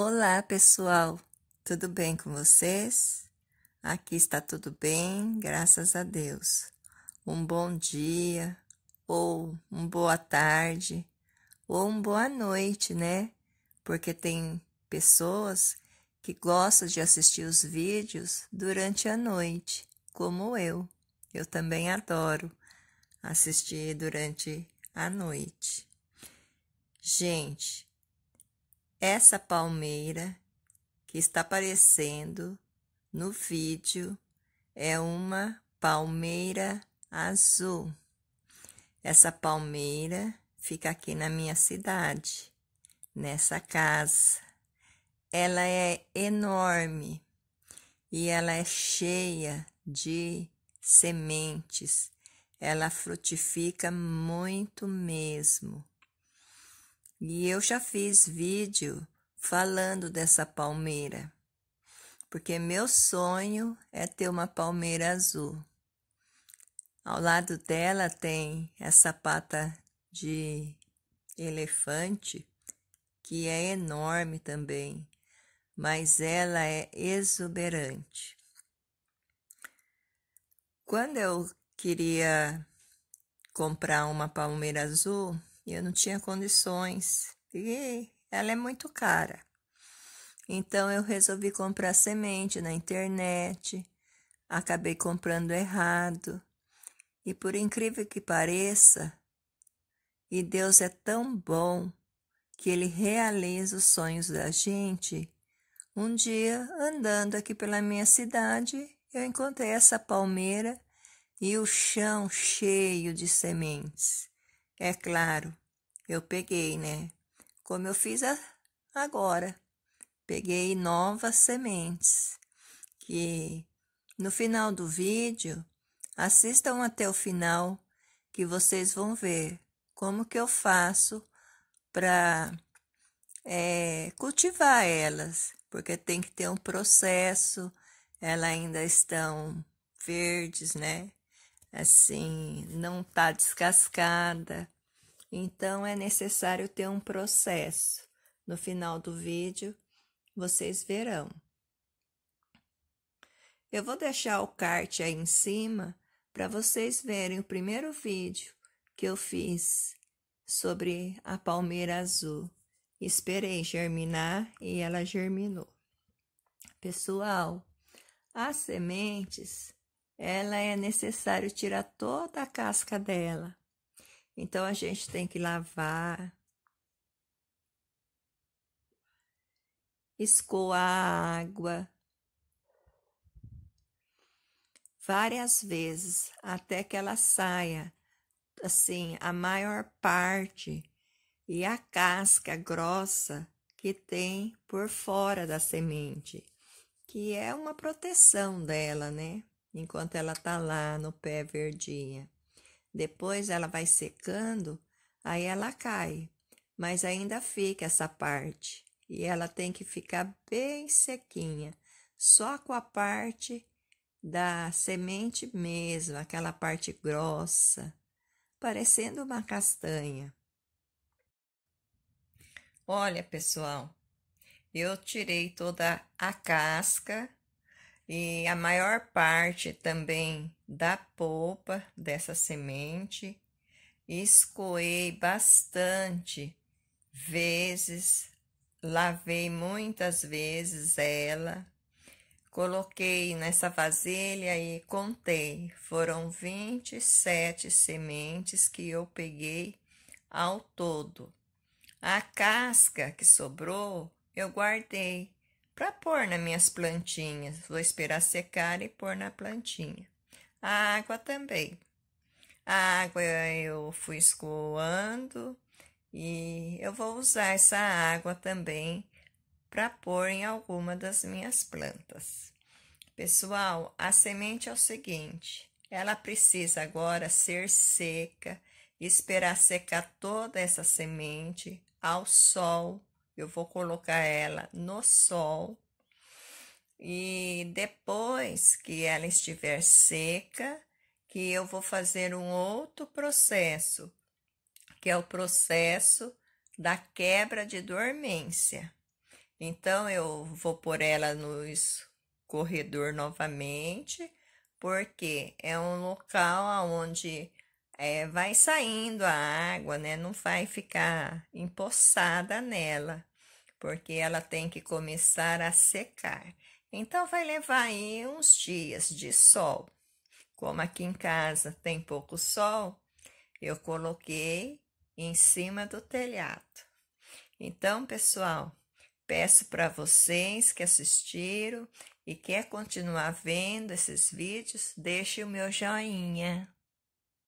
Olá, pessoal. Tudo bem com vocês? Aqui está tudo bem, graças a Deus. Um bom dia, ou uma boa tarde, ou uma boa noite, né? Porque tem pessoas que gostam de assistir os vídeos durante a noite, como eu. Eu também adoro assistir durante a noite. Gente, essa palmeira que está aparecendo no vídeo é uma palmeira azul. Essa palmeira fica aqui na minha cidade, nessa casa. Ela é enorme e ela é cheia de sementes. Ela frutifica muito mesmo. E eu já fiz vídeo falando dessa palmeira, porque meu sonho é ter uma palmeira azul. Ao lado dela tem essa pata de elefante, que é enorme também, mas ela é exuberante. Quando eu queria comprar uma palmeira azul, e eu não tinha condições. E ela é muito cara. Então eu resolvi comprar semente na internet. Acabei comprando errado. E por incrível que pareça, e Deus é tão bom que ele realiza os sonhos da gente. Um dia, andando aqui pela minha cidade, eu encontrei essa palmeira e o chão cheio de sementes. É claro, eu peguei, né? Como eu fiz agora. Peguei novas sementes. Que no final do vídeo, assistam até o final que vocês vão ver como que eu faço para é, cultivar elas, porque tem que ter um processo, elas ainda estão verdes, né? assim, não está descascada. Então, é necessário ter um processo. No final do vídeo, vocês verão. Eu vou deixar o card aí em cima para vocês verem o primeiro vídeo que eu fiz sobre a palmeira azul. Esperei germinar e ela germinou. Pessoal, as sementes ela é necessário tirar toda a casca dela. Então a gente tem que lavar, escoar a água várias vezes até que ela saia assim a maior parte e a casca grossa que tem por fora da semente, que é uma proteção dela, né? enquanto ela tá lá no pé verdinha. Depois ela vai secando, aí ela cai, mas ainda fica essa parte e ela tem que ficar bem sequinha, só com a parte da semente mesmo, aquela parte grossa, parecendo uma castanha. Olha, pessoal, eu tirei toda a casca e a maior parte também da polpa dessa semente escoei bastante vezes, lavei muitas vezes ela, coloquei nessa vasilha e contei. Foram 27 sementes que eu peguei ao todo. A casca que sobrou eu guardei para pôr nas minhas plantinhas. Vou esperar secar e pôr na plantinha. A água também. A água eu fui escoando e eu vou usar essa água também para pôr em alguma das minhas plantas. Pessoal, a semente é o seguinte: ela precisa agora ser seca, esperar secar toda essa semente ao sol eu vou colocar ela no sol e depois que ela estiver seca, que eu vou fazer um outro processo, que é o processo da quebra de dormência. Então, eu vou pôr ela no escorredor novamente, porque é um local onde é, vai saindo a água, né? Não vai ficar empossada nela porque ela tem que começar a secar. Então, vai levar aí uns dias de sol. Como aqui em casa tem pouco sol, eu coloquei em cima do telhado. Então, pessoal, peço para vocês que assistiram e quer continuar vendo esses vídeos, deixe o meu joinha.